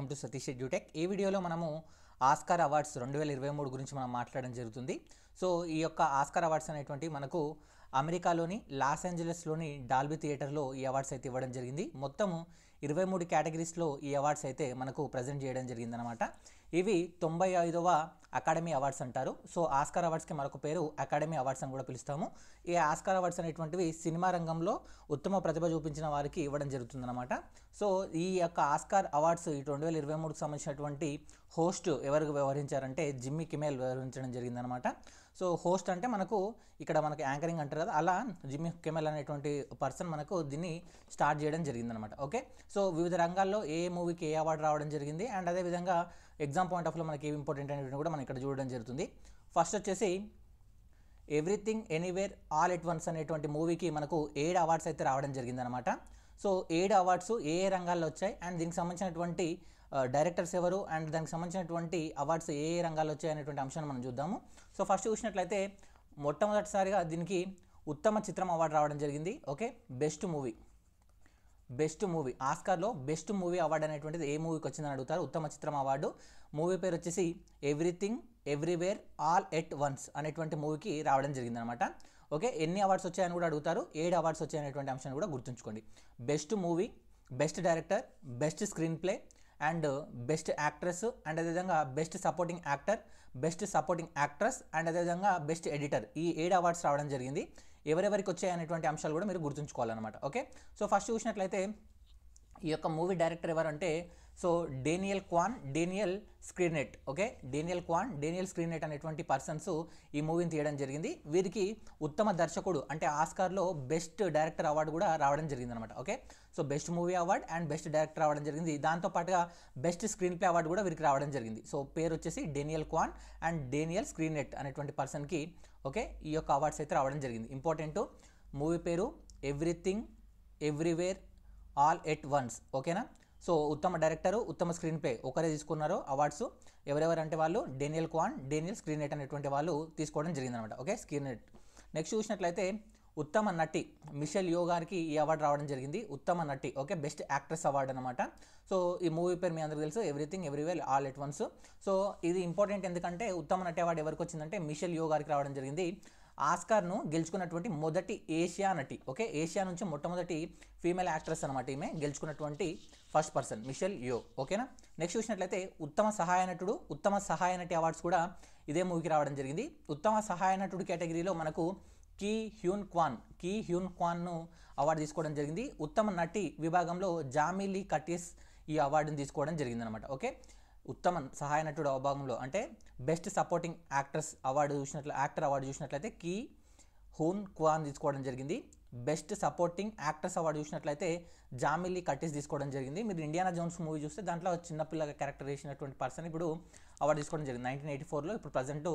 welcome to Satish డ్యూటెక్ ఈ వీడియోలో మనము ఆస్కార్ అవార్డ్స్ రెండు వేల ఇరవై మూడు గురించి మనం మాట్లాడడం జరుగుతుంది సో ఈ యొక్క ఆస్కార్ అవార్డ్స్ అనేటువంటి మనకు అమెరికాలోని లాస్ ఏంజలస్లోని డాల్బీ థియేటర్లో ఈ అవార్డ్స్ అయితే ఇవ్వడం జరిగింది మొత్తము ఇరవై మూడు కేటగిరీస్లో ఈ అవార్డ్స్ అయితే మనకు ప్రజెంట్ చేయడం జరిగిందనమాట ఇవి తొంభై ఐదవ అకాడమీ అవార్డ్స్ అంటారు సో ఆస్కార్ అవార్డ్స్కి మరొక పేరు అకాడమీ అవార్డ్స్ అని కూడా పిలుస్తాము ఈ ఆస్కార్ అవార్డ్స్ అనేటువంటివి సినిమా రంగంలో ఉత్తమ ప్రతిభ చూపించిన వారికి ఇవ్వడం జరుగుతుందన్నమాట సో ఈ యొక్క ఆస్కార్ అవార్డ్స్ ఈ రెండు వేల ఇరవై మూడుకు సంబంధించినటువంటి హోస్ట్ ఎవరికి వ్యవహరించారంటే జిమ్మి కిమేల్ వ్యవహరించడం జరిగిందనమాట సో హోస్ట్ అంటే మనకు ఇక్కడ మనకి యాంకరింగ్ అంటారు కదా అలా జిమ్మి కెమెల్ అనేటువంటి పర్సన్ మనకు దీన్ని స్టార్ట్ చేయడం జరిగిందనమాట ఓకే సో వివిధ రంగాల్లో ఏ మూవీకి ఏ అవార్డు రావడం జరిగింది అండ్ అదేవిధంగా ఎగ్జామ్ పాయింట్ ఆఫ్లో మనకి ఏమి ఇంపార్టెంట్ అనేటువంటి కూడా మనం ఇక్కడ చూడడం జరుగుతుంది ఫస్ట్ వచ్చేసి everything anywhere all at once అనేటువంటి మూవీకి మనకు ఏడు అవార్డ్స్ అయితే రావడం జరిగింది అనమాట సో ఏడు అవార్డ్స్ ఏ ఏ రంగాల్లో వచ్చాయి అండ్ దీనికి సంబంధించినటువంటి డైరెక్టర్స్ ఎవరు అండ్ దానికి సంబంధించినటువంటి అవార్డ్స్ ఏ ఏ రంగాల్లో వచ్చాయి అనేటువంటి అంశాన్ని మనం చూద్దాము సో ఫస్ట్ చూసినట్లయితే మొట్టమొదటిసారిగా దీనికి ఉత్తమ చిత్రం అవార్డు రావడం జరిగింది okay best movie best movie ఆస్కార్లో బెస్ట్ మూవీ అవార్డు అనేటువంటిది ఏ మూవీకి వచ్చిందని అడుగుతారు ఉత్తమ చిత్రం అవార్డు మూవీ పేరు వచ్చేసి everything everywhere all at once అనేటువంటి మూవీకి రావడం జరిగిందనమాట ఓకే ఎన్ని అవార్డ్స్ వచ్చాయని కూడా అడుగుతారు ఏడు అవార్డ్స్ వచ్చాయనేటువంటి అంశాన్ని కూడా గుర్తుంచుకోండి best movie best director best screenplay and best actress and అదేవిధంగా best supporting actor best supporting actress and అదేవిధంగా బెస్ట్ ఎడిటర్ ఈ ఏడు అవార్డ్స్ రావడం జరిగింది ఎవరెవరికి వచ్చాయనేటువంటి అంశాలు కూడా మీరు గుర్తుంచుకోవాలన్నమాట ఓకే సో ఫస్ట్ చూసినట్లయితే ఈ యొక్క మూవీ డైరెక్టర్ ఎవరంటే so Daniel Kwan Daniel Scheinert okay Daniel Kwan Daniel Scheinert అనేటువంటి పర్సన్స్ ఈ మూవీని తీయడం జరిగింది వీరికి ఉత్తమ దర్శకుడు అంటే ఆస్కార్లో బెస్ట్ డైరెక్టర్ అవార్డు కూడా రావడం జరిగింది అనమాట okay so best movie award and best director రావడం జరిగింది దాంతోపాటుగా బెస్ట్ స్క్రీన్ ప్లే అవార్డు కూడా వీరికి రావడం జరిగింది సో పేరు వచ్చేసి Daniel Kwan and Daniel Scheinert అనేటువంటి పర్సన్కి ఓకే ఈ యొక్క అవార్డ్స్ అయితే రావడం జరిగింది ఇంపార్టెంట్ మూవీ పేరు everything everywhere all at once ఓకేనా సో ఉత్తమ డైరెక్టరు ఉత్తమ స్క్రీన్ ప్లే ఒకరే తీసుకున్నారు అవార్డ్స్ ఎవరెవరు అంటే వాళ్ళు Daniel Kwan Daniel Scheinert అనేటువంటి వాళ్ళు తీసుకోవడం జరిగిందనమాట ఓకే స్క్రీన్ నెట్ నెక్స్ట్ చూసినట్లయితే ఉత్తమ నటి మిషెల్ యో గారికి ఈ అవార్డు రావడం జరిగింది ఉత్తమ నటి ఓకే బెస్ట్ యాక్ట్రెస్ అవార్డు అనమాట సో ఈ మూవీ పేరు మీ అందరికీ తెలుసు everything everywhere all at once so ఇది ఇంపార్టెంట్ ఎందుకంటే ఉత్తమ నటి అవార్డు ఎవరికి వచ్చిందంటే మిషెల్ యో గారికి రావడం జరిగింది ఆస్కార్ను గెలుచుకున్నటువంటి మొదటి ఏషియా నటి ఓకే ఏషియా నుంచి మొట్టమొదటి ఫీమేల్ యాక్ట్రెస్ అనమాట ఈమె గెలుచుకున్నటువంటి ఫస్ట్ పర్సన్ మిషెల్ యో ఓకేనా నెక్స్ట్ చూసినట్లయితే ఉత్తమ సహాయ నటుడు ఉత్తమ సహాయ నటి అవార్డ్స్ కూడా ఇదే మూవీకి రావడం జరిగింది ఉత్తమ సహాయ నటుడు కేటగిరీలో మనకు Ke Huy Quan Ke Huy క్వాన్ను అవార్డు తీసుకోవడం జరిగింది ఉత్తమ నటి విభాగంలో జామిలీ కటిస్ ఈ అవార్డును తీసుకోవడం జరిగింది అనమాట ఓకే ఉత్తమ సహాయ నటుడు అవభాగంలో అంటే బెస్ట్ సపోర్టింగ్ యాక్టర్స్ అవార్డు చూసినట్లు యాక్టర్ అవార్డు చూసినట్లయితే కీ హూన్ క్వాన్ తీసుకోవడం జరిగింది బెస్ట్ సపోర్టింగ్ యాక్టర్స్ అవార్డు చూసినట్లయితే జామిలీ కటిస్ తీసుకోవడం జరిగింది మీరు ఇండియానా జోన్స్ మూవీ చూస్తే దాంట్లో చిన్నపిల్లగా క్యారెక్టర్ చేసినటువంటి పర్సన్ ఇప్పుడు అవార్డు తీసుకోవడం జరిగింది నైన్టీన్ ఎయిటీ ఫోర్లో ఇప్పుడు ప్రజెంట్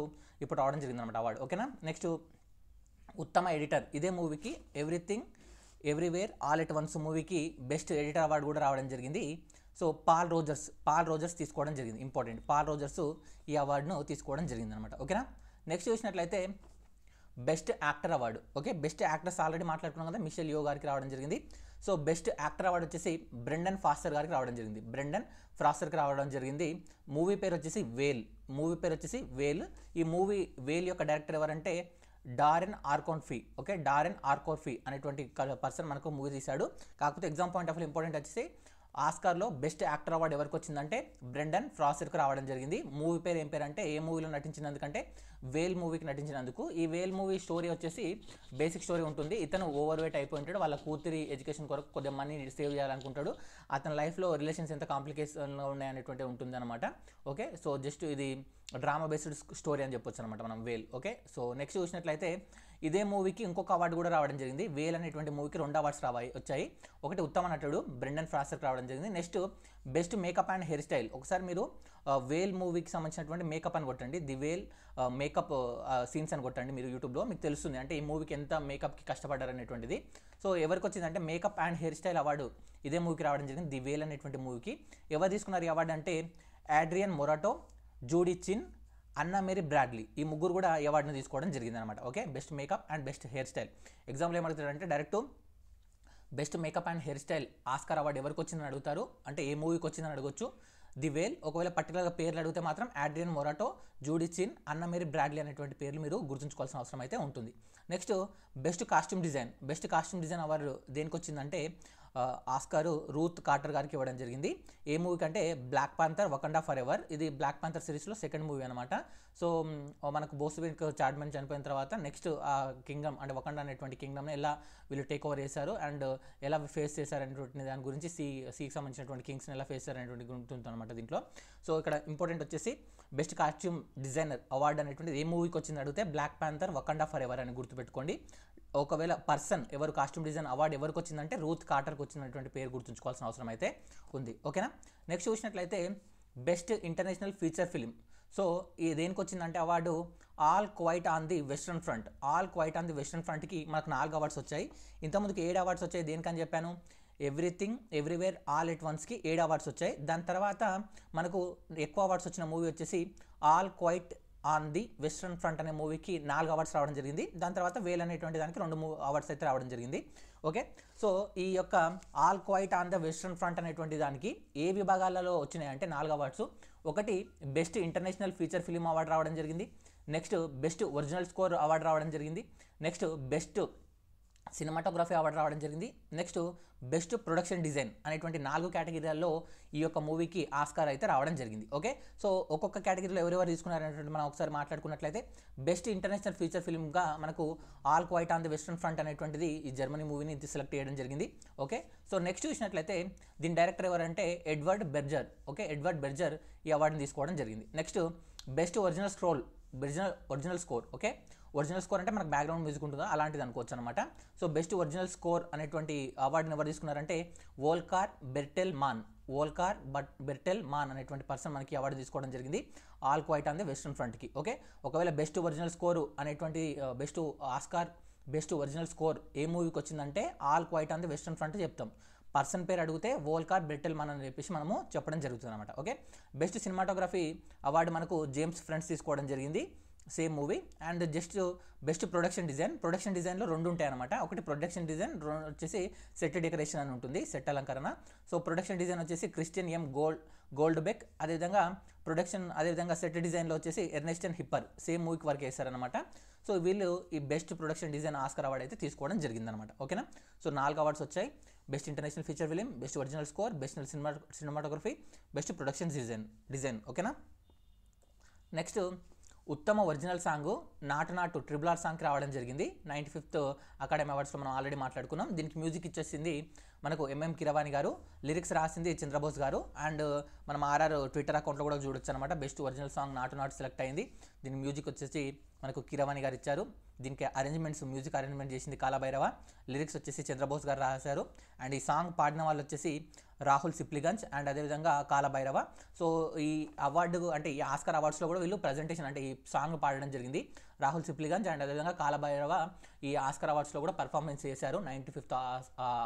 ఇప్పుడు రావడం జరిగింది అనమాట అవార్డు ఓకేనా నెక్స్ట్ ఉత్తమ ఎడిటర్ ఇదే మూవీకి everything everywhere all at once మూవీకి బెస్ట్ ఎడిటర్ అవార్డు కూడా రావడం జరిగింది so Paul Rogers Paul Rogers తీసుకోవడం జరిగింది ఇంపార్టెంట్ పాల్ రోజర్స్ ఈ అవార్డును తీసుకోవడం జరిగింది అనమాట ఓకేనా నెక్స్ట్ చూసినట్లయితే best actor award okay best actors already మాట్లాడుకున్నాం కదా మిషెల్ యో గారికి రావడం జరిగింది సో బెస్ట్ యాక్టర్ అవార్డు వచ్చేసి బ్రెండన్ ఫాస్టర్ గారికి రావడం జరిగింది బ్రెండన్ ఫాస్టర్కి రావడం జరిగింది మూవీ పేరు వచ్చేసి వేల్ మూవీ పేరు వచ్చేసి వేల్ ఈ మూవీ వేల్ యొక్క డైరెక్టర్ ఎవరంటే డారెన్ ఆర్కోన్ఫీ ఓకే డారెన్ ఆర్కోన్ఫీ అనేటువంటి పర్సన్ మనకు మూవీ తీశాడు కాకపోతే ఎగ్జామ్ పాయింట్ ఆఫ్ ఇంపార్టెంట్ వచ్చేసి ఆస్కార్లో బెస్ట్ యాక్టర్ అవార్డు ఎవరికి వచ్చిందంటే బ్రెండన్ ఫ్రాసర్కు రావడం జరిగింది మూవీ పేరు ఏం పేరు అంటే ఏ మూవీలో నటించినందుకంటే వేల్ మూవీకి నటించినందుకు ఈ వేల్ మూవీ స్టోరీ వచ్చేసి బేసిక్ స్టోరీ ఉంటుంది ఇతను ఓవర్ వెయిట్ అయిపోయి ఉంటాడు వాళ్ళ కూతురి ఎడ్యుకేషన్ కొరకు కొద్దిగా మనీ సేవ్ చేయాలనుకుంటాడు అతని లైఫ్లో రిలేషన్స్ ఎంత కాంప్లికేషన్లో ఉన్నాయనేటువంటి ఉంటుందన్నమాట ఓకే సో జస్ట్ ఇది డ్రామా బేస్డ్ స్టోరీ అని చెప్పొచ్చు అనమాట మనం వేల్ ఓకే సో నెక్స్ట్ చూసినట్లయితే ఇదే మూవీకి ఇంకొక అవార్డు కూడా రావడం జరిగింది వేల్ అనేటువంటి మూవీకి రెండు అవార్డ్స్ రావాయి వచ్చాయి ఒకటి ఉత్తమ నటుడు బ్రెండన్ ఫ్రాసర్కి రావడం జరిగింది next best makeup and hair style ఒకసారి మీరు వేల్ మూవీకి సంబంధించినటువంటి మేకప్ అని కొట్టండి ది వేల్ మేకప్ సీన్స్ అని కొట్టండి మీరు యూట్యూబ్లో మీకు తెలుస్తుంది అంటే ఈ మూవీకి ఎంత మేకప్కి కష్టపడ్డారు అనేటువంటిది సో ఎవరికి వచ్చిందంటే makeup and hair style award ఇదే మూవీకి రావడం జరిగింది ది వేల్ అనేటువంటి మూవీకి ఎవరు తీసుకున్నారు ఈ అవార్డు అంటే యాడ్రియన్ మొరాటో జూడీ చిన్ అన్న మేరీ బ్రాడ్లీ ఈ ముగ్గురు కూడా ఈ అవార్డుని తీసుకోవడం జరిగిందనమాట okay best makeup and best hair style example ఏమడుగుతారంటే direct best makeup and hair style Oscar award ఎవరికి వచ్చిందని అడుగుతారు అంటే ఏ మూవీకి వచ్చిందని అడగొచ్చు ది వేల్ ఒకవేళ పర్టికులర్గా పేర్లు అడిగితే మాత్రం యాడ్రియన్ మొరాటో జూడిచిన్ చిన్ మేరీ బ్రాడ్లీ అనేటువంటి పేర్లు మీరు గుర్తుంచుకోవాల్సిన అవసరం అయితే ఉంటుంది next best costume design best costume design award దేనికి వచ్చిందంటే ఆస్కారు రూత్ కార్టర్ గారికి ఇవ్వడం జరిగింది ఏ మూవీ కంటే Black Panther Wakanda forever ఇది బ్లాక్ పాంతర్ సిరీస్లో సెకండ్ మూవీ అనమాట సో మనకు బోసుబిన్ చాడ్మన్ చనిపోయిన తర్వాత నెక్స్ట్ ఆ కింగ్డమ్ అంటే ఒకండ అనేటువంటి కింగ్డమ్ని ఎలా వీళ్ళు టేక్ ఓవర్ చేశారు అండ్ ఎలా ఫేస్ చేశారు అనేటువంటి దాని గురించి సీ సీకి సంబంధించినటువంటి కింగ్స్ని ఎలా ఫేస్ అనేటువంటి ఉంటుంది అనమాట దీంట్లో సో ఇక్కడ ఇంపార్టెంట్ వచ్చేసి బెస్ట్ కాస్ట్యూమ్ డిజైనర్ అవార్డు అనేటువంటిది ఏ మూవీకి వచ్చింది అడిగితే Black Panther Wakanda forever అని గుర్తుపెట్టుకోండి ఒకవేళ పర్సన్ ఎవరు కాస్ట్యూమ్ డిజైన్ అవార్డు ఎవరికి వచ్చిందంటే రూత్ కాటర్కి వచ్చినటువంటి పేరు గుర్తుంచుకోవాల్సిన అవసరం అయితే ఉంది ఓకేనా నెక్స్ట్ చూసినట్లయితే best international feature film so ఈ దేనికి వచ్చిందంటే award all quiet on the western front all quiet on the western ఫ్రంట్కి మనకు నాలుగు అవార్డ్స్ వచ్చాయి ఇంతకుముందుకి ఏడు అవార్డ్స్ వచ్చాయి దేనికని చెప్పాను ఎవ్రీథింగ్ ఎవ్రీవేర్ ఆల్ ఎట్ వన్స్కి ఏడు అవార్డ్స్ వచ్చాయి దాని తర్వాత మనకు ఎక్కువ అవార్డ్స్ వచ్చిన మూవీ వచ్చేసి all quiet on the western front అనే మూవీకి నాలుగు అవార్డ్స్ రావడం జరిగింది దాని తర్వాత వేల్ అనేటువంటి దానికి రెండు అవార్డ్స్ అయితే రావడం జరిగింది ఓకే సో ఈ యొక్క all quiet on the western front అనేటువంటి దానికి ఏ విభాగాలలో వచ్చినాయి అంటే నాలుగు అవార్డ్స్ ఒకటి best international feature film award రావడం జరిగింది next best original score award రావడం జరిగింది నెక్స్ట్ బెస్ట్ సినిమాటోగ్రఫీ అవార్డు రావడం జరిగింది నెక్స్ట్ బెస్ట్ ప్రొడక్షన్ డిజైన్ అనేటువంటి నాలుగు కేటగిరీలలో ఈ యొక్క మూవీకి ఆస్కార్ అయితే రావడం జరిగింది ఓకే సో ఒక్కొక్క కేటగిరీలో ఎవరెవరు తీసుకున్నారనేటువంటి మనం ఒకసారి మాట్లాడుకున్నట్లయితే బెస్ట్ ఇంటర్నేషనల్ ఫీచర్ ఫిల్మ్గా మనకు all quiet on the western front అనేటువంటిది ఈ జర్మనీ మూవీని ఇది సెలెక్ట్ చేయడం జరిగింది ఓకే సో నెక్స్ట్ చూసినట్లయితే దీని డైరెక్టర్ ఎవరంటే Edward Berger okay Edward Berger ఈ అవార్డుని తీసుకోవడం జరిగింది next best original scroll original original score okay original score అంటే మనకు బ్యాక్గ్రౌండ్ మ్యూజిక్ ఉంటుందో అలాంటిది అనుకోవచ్చు అనమాట సో బెస్ట్ ఒరిజినల్ స్కోర్ అనేటువంటి అవార్డుని ఎవరు తీసుకున్నారంటే Volker Bertelmann Volker but Bertelmann అనేటువంటి పర్సన్ మనకి అవార్డు తీసుకోవడం జరిగింది all quiet on the western ఫ్రంట్కి ఓకే ఒకవేళ బెస్ట్ ఒరిజినల్ స్కోరు అనేటువంటి best Oscar best original score ఏ మూవీకి వచ్చిందంటే all quiet on the western front చెప్తాం పర్సన్ పేరు అడిగితే ఓల్కార్ బెర్టెల్ మన అని చెప్పేసి మనము చెప్పడం జరుగుతుంది అనమాట ఓకే బెస్ట్ సినిమాటోగ్రఫీ అవార్డు మనకు జేమ్స్ ఫ్రెండ్స్ తీసుకోవడం జరిగింది same movie and just best production design production డిజైన్లో రెండు ఉంటాయి అనమాట ఒకటి ప్రొడక్షన్ డిజైన్ వచ్చేసి సెట్ డెకరేషన్ అని ఉంటుంది సెట్ అలంకరణ సో ప్రొడక్షన్ డిజైన్ వచ్చేసి Christian M Gold Gold Beck అదేవిధంగా ప్రొడక్షన్ అదేవిధంగా సెట్ డిజైన్లో వచ్చేసి ఎర్నెస్టన్ హిప్పర్ సేమ్ మూవీకి వర్క్ చేస్తారనమాట సో వీళ్ళు ఈ best production design Oscar award అయితే తీసుకోవడం జరిగిందనమాట ఓకేనా సో నాలుగు అవార్డ్స్ వచ్చాయి best international feature film best original score best cinema cinematography best production design design ఓకేనా నెక్స్ట్ ఉత్తమ original song Naatu Naatu triple R song రావడం జరిగింది నైంటీ ఫిఫ్త్ అకాడమీ అవార్డ్స్లో మనం ఆల్రెడీ మాట్లాడుకున్నాం దీనికి మ్యూజిక్ ఇచ్చేసింది మనకు ఎంఎం కిరవాణి గారు లిరిక్స్ రాసింది చంద్రబోస్ గారు అండ్ మనం ఆర్ఆర్ ట్విట్టర్ అకౌంట్లో కూడా చూడొచ్చు అనమాట బెస్ట్ ఒరిజినల్ సాంగ్ నాటు నాటు సెలెక్ట్ అయింది దీని మ్యూజిక్ వచ్చేసి మనకు కిరవాణి గారు ఇచ్చారు దీనికి అరేంజ్మెంట్స్ మ్యూజిక్ అరేంజ్మెంట్ చేసింది కాలభైరవ లిరిక్స్ వచ్చేసి చంద్రబోస్ గారు రాశారు అండ్ ఈ సాంగ్ పాడిన వాళ్ళు వచ్చేసి రాహుల్ సిప్లిగంజ్ అండ్ అదేవిధంగా కాలభైరవ సో ఈ అవార్డు అంటే ఈ ఆస్కర్ అవార్డ్స్లో కూడా వీళ్ళు ప్రజెంటేషన్ అంటే ఈ సాంగ్ పాడడం జరిగింది రాహుల్ సిప్లిగంజ్ అండ్ అదేవిధంగా కాలభైరవ ఈ ఆస్కర్ అవార్డ్స్లో కూడా పర్ఫార్మెన్స్ చేశారు నైంటీ ఫిఫ్త్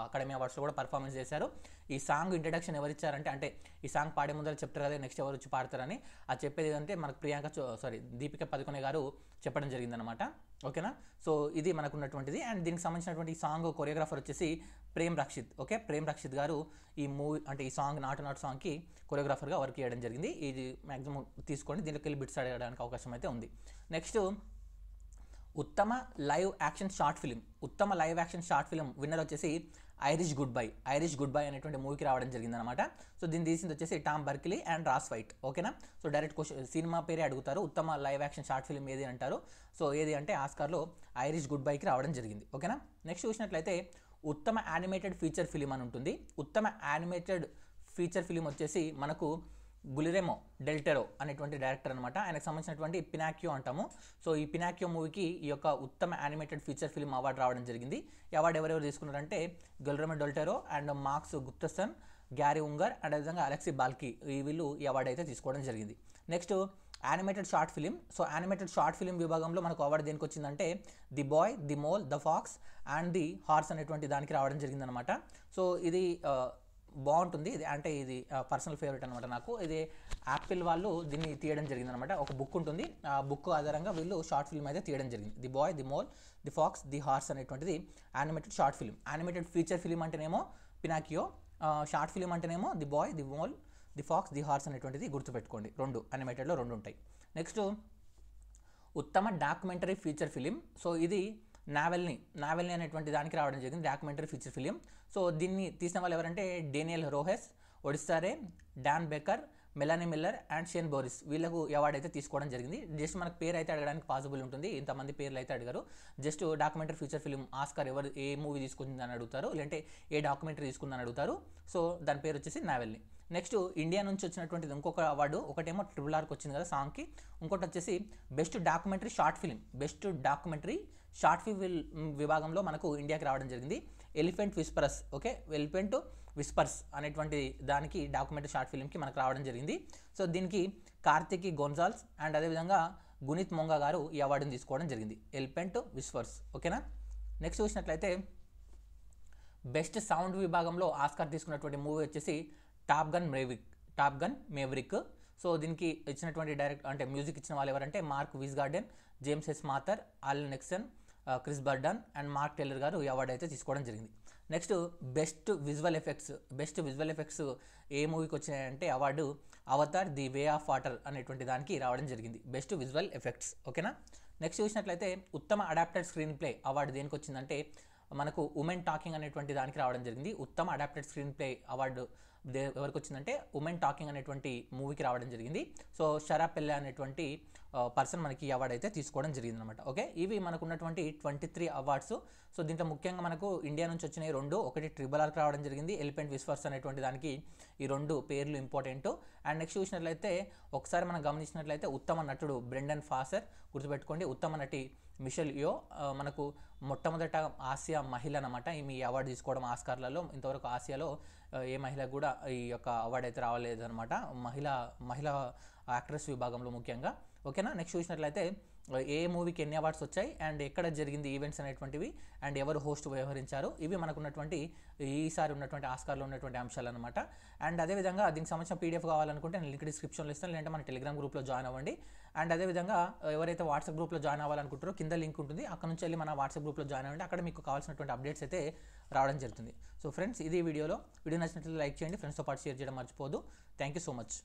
అకాడమీ అవార్డ్స్లో కూడా పర్ఫార్మెన్స్ చేశారు ఈ సాంగ్ ఇంట్రడక్షన్ ఎవరు ఇచ్చారంటే అంటే ఈ సాంగ్ పాడే ముందర చెప్తారు కదా నెక్స్ట్ ఎవరు వచ్చి పాడతారని అది చెప్పేది ఏంటంటే మనకు ప్రియాంక సారీ దీపిక పదకొనే గారు చెప్పడం జరిగిందనమాట ఓకేనా సో ఇది మనకు ఉన్నటువంటిది అండ్ దీనికి సంబంధించినటువంటి సాంగ్ కొరియోగ్రాఫర్ వచ్చేసి ప్రేమ్ రక్షిత్ ఓకే ప్రేమ్ రక్షిత్ గారు ఈ మూవీ అంటే ఈ సాంగ్ నాటు నాటు సాంగ్కి కొరియోగ్రాఫర్గా వర్క్ చేయడం జరిగింది ఇది మ్యాక్సిమం తీసుకోండి దీనికి వెళ్ళి బిట్స్ అడగడానికి అవకాశం అయితే ఉంది నెక్స్ట్ ఉత్తమ లైవ్ యాక్షన్ షార్ట్ ఫిలిం ఉత్తమ live action short film winner వచ్చేసి Irish goodbye Irish goodbye అనేటువంటి మూవీకి రావడం జరిగిందనమాట సో దీన్ని తీసింది వచ్చేసి Tom Berkeley and Ross White ఓకేనా సో డైరెక్ట్ క్వశ్చన్ సినిమా పేరే అడుగుతారు ఉత్తమ లైవ్ యాక్షన్ షార్ట్ ఫిల్మ్ ఏది అంటారు సో ఏది అంటే ఆస్కార్లో ఐరిష్ గుడ్ బైకి రావడం జరిగింది ఓకేనా నెక్స్ట్ చూసినట్లయితే ఉత్తమ యానిమేటెడ్ ఫీచర్ ఫిలిం అని ఉంటుంది ఉత్తమ యానిమేటెడ్ ఫీచర్ ఫిలిం వచ్చేసి మనకు గులిరెమో డెల్టెరో అనేటువంటి డైరెక్టర్ అనమాట ఆయనకు సంబంధించినటువంటి పినాక్యో అంటాము సో ఈ పినాక్యో మూవీకి ఈ యొక్క ఉత్తమ యానిమేటెడ్ ఫీచర్ ఫిల్మ్ అవార్డు రావడం జరిగింది ఈ అవార్డు ఎవరెవరు తీసుకున్నారంటే Guillermo del Toro and Marks Gustafson Gary Ungar and అదేవిధంగా అలెక్సీ బాల్కి వీళ్ళు ఈ అవార్డు అయితే తీసుకోవడం జరిగింది next animated short film so animated short film విభాగంలో మనకు అవార్డు దేనికి వచ్చిందంటే the boy the mole the fox and the horse అనేటువంటి దానికి రావడం జరిగిందనమాట సో ఇది బాగుంటుంది ఇది అంటే ఇది పర్సనల్ ఫేవరెట్ అనమాట నాకు ఇది యాపిల్ వాళ్ళు దీన్ని తీయడం జరిగింది అనమాట ఒక బుక్ ఉంటుంది ఆ బుక్ ఆధారంగా వీళ్ళు షార్ట్ ఫిల్మ్ అయితే తీయడం జరిగింది the boy the mole the fox the horse అనేటువంటిది animated short film animated feature film అంటేనేమో పినాకియో షార్ట్ ఫిల్మ్ అంటేనేమో the boy the mole the fox the horse అనేటువంటిది గుర్తుపెట్టుకోండి రెండు యానిమేటెడ్లో రెండు ఉంటాయి నెక్స్ట్ ఉత్తమ డాక్యుమెంటరీ ఫీచర్ ఫిలిం సో ఇది నావెల్ని నావెల్ని అనేటువంటి దానికి రావడం జరిగింది డాక్యుమెంటరీ ఫీచర్ ఫిలిం సో దీన్ని తీసిన వాళ్ళు ఎవరంటే Daniel Roher Odessa Rae Dan Becker Melanie Miller and Shane Boris వీళ్ళకు అవార్డు అయితే తీసుకోవడం జరిగింది జస్ట్ మనకు పేరు అయితే అడగడానికి పాసిబుల్ ఉంటుంది ఇంతమంది పేర్లు అయితే అడిగారు just documentary future film Oscar ఎవరు ఏ మూవీ తీసుకుందని అడుగుతారు లేదంటే ఏ డాక్యుమెంటరీ తీసుకుందని అడుగుతారు సో దాని పేరు వచ్చేసి నావెల్ని నెక్స్ట్ ఇండియా నుంచి వచ్చినటువంటిది ఇంకొక అవార్డు ఒకటేమో ట్రిపుల్ ఆర్కి వచ్చింది కదా సాంగ్కి ఇంకోటి వచ్చేసి best documentary short film best documentary short film విభాగంలో మనకు ఇండియాకి రావడం జరిగింది elephant whisperers okay elephant whispers అనేటువంటి దానికి డాక్యుమెంటరీ షార్ట్ ఫిల్మ్కి మనకు రావడం జరిగింది సో దీనికి కార్తికి గొన్జాల్స్ అండ్ అదేవిధంగా గునీత్ మొంగా గారు ఈ అవార్డుని తీసుకోవడం జరిగింది ఎలిఫెంట్ విస్పర్స్ ఓకేనా నెక్స్ట్ చూసినట్లయితే బెస్ట్ సౌండ్ విభాగంలో ఆస్కార్ తీసుకున్నటువంటి మూవీ వచ్చేసి Top Gun Maverick Top Gun Maverick so దీనికి ఇచ్చినటువంటి డైరెక్ట్ అంటే మ్యూజిక్ ఇచ్చిన వాళ్ళు ఎవరంటే Mark Weingarten James S Mather Al Nelson Chris Burdon and Mark Taylor గారు ఈ అవార్డు అయితే తీసుకోవడం జరిగింది next best visual effects best visual effects ఏ మూవీకి వచ్చినాయంటే award Avatar the way of water అనేటువంటి దానికి రావడం జరిగింది బెస్ట్ విజువల్ ఎఫెక్ట్స్ ఓకేనా నెక్స్ట్ చూసినట్లయితే ఉత్తమ అడాప్టెడ్ స్క్రీన్ ప్లే అవార్డు దేనికి వచ్చిందంటే మనకు ఉమెన్ టాకింగ్ అనేటువంటి దానికి రావడం జరిగింది ఉత్తమ అడాప్టెడ్ స్క్రీన్ ప్లే అవార్డు ఎవరికి వచ్చిందంటే ఉమెన్ టాకింగ్ అనేటువంటి మూవీకి రావడం జరిగింది సో షరా పెళ్ళ అనేటువంటి పర్సన్ మనకి ఈ అవార్డు అయితే తీసుకోవడం జరిగింది అనమాట ఓకే ఇవి మనకు ఉన్నటువంటి ట్వంటీ త్రీ అవార్డ్స్ సో దీంట్లో ముఖ్యంగా మనకు ఇండియా నుంచి వచ్చినాయి రెండు ఒకటి ట్రిబుల్ ఆర్కి రావడం జరిగింది ఎలిఫెంట్ విస్వర్స్ అనేటువంటి దానికి ఈ రెండు పేర్లు ఇంపార్టెంట్ అండ్ నెక్స్ట్ చూసినట్లయితే ఒకసారి మనం గమనించినట్లయితే ఉత్తమ నటుడు బ్రెండన్ ఫాసర్ గుర్తుపెట్టుకోండి ఉత్తమ నటి మిషెల్ యో మనకు మొట్టమొదట ఆసియా మహిళ అనమాట ఈమె ఈ అవార్డు తీసుకోవడం ఆస్కార్లలో ఇంతవరకు ఆసియాలో ఏ మహిళ కూడా ఈ యొక్క అవార్డు అయితే అనమాట మహిళ మహిళ యాక్ట్రెస్ విభాగంలో ముఖ్యంగా ఓకేనా నెక్స్ట్ చూసినట్లయితే ఏ మూవీకి ఎన్ని అవార్డ్స్ వచ్చాయి అండ్ ఎక్కడ జరిగింది ఈవెంట్స్ అనేటువంటివి అండ్ ఎవరు హోస్ట్ వ్యవహరించారు ఇవి మనకున్నటువంటి ఈసారి ఉన్నటువంటి ఆస్కార్లో ఉన్నటువంటి అంశాలు అనమాట అండ్ అదేవిధంగా దీనికి సంబంధించిన పీడిఎఫ్ కావాలనుకుంటే నేను లింక్ డిస్క్రిప్షన్లో ఇస్తాను లేదంటే మన టెలిగ్రామ్ గ్రూప్లో జాయిన్ అవ్వండి అండ్ అదేవిధంగా ఎవరైతే వాట్సాప్ గ్రూప్లో జాయిన్ అవ్వాలనుకుంటారో కింద లింక్ ఉంటుంది అక్కడ నుంచి వెళ్ళి మన వాట్సాప్ గ్రూప్లో జాయిన్ అవ్వండి అక్కడ మీకు కావాల్సినటువంటి అప్డేట్స్ అయితే రావడం జరుగుతుంది సో ఫ్రెండ్స్ ఇది వీడియోలో వీడియో నచ్చినట్లయితే లైక్ చేయండి ఫ్రెండ్స్తో పాటు షేర్ చేయడం మర్చిపోదు థ్యాంక్ యూ సో మచ్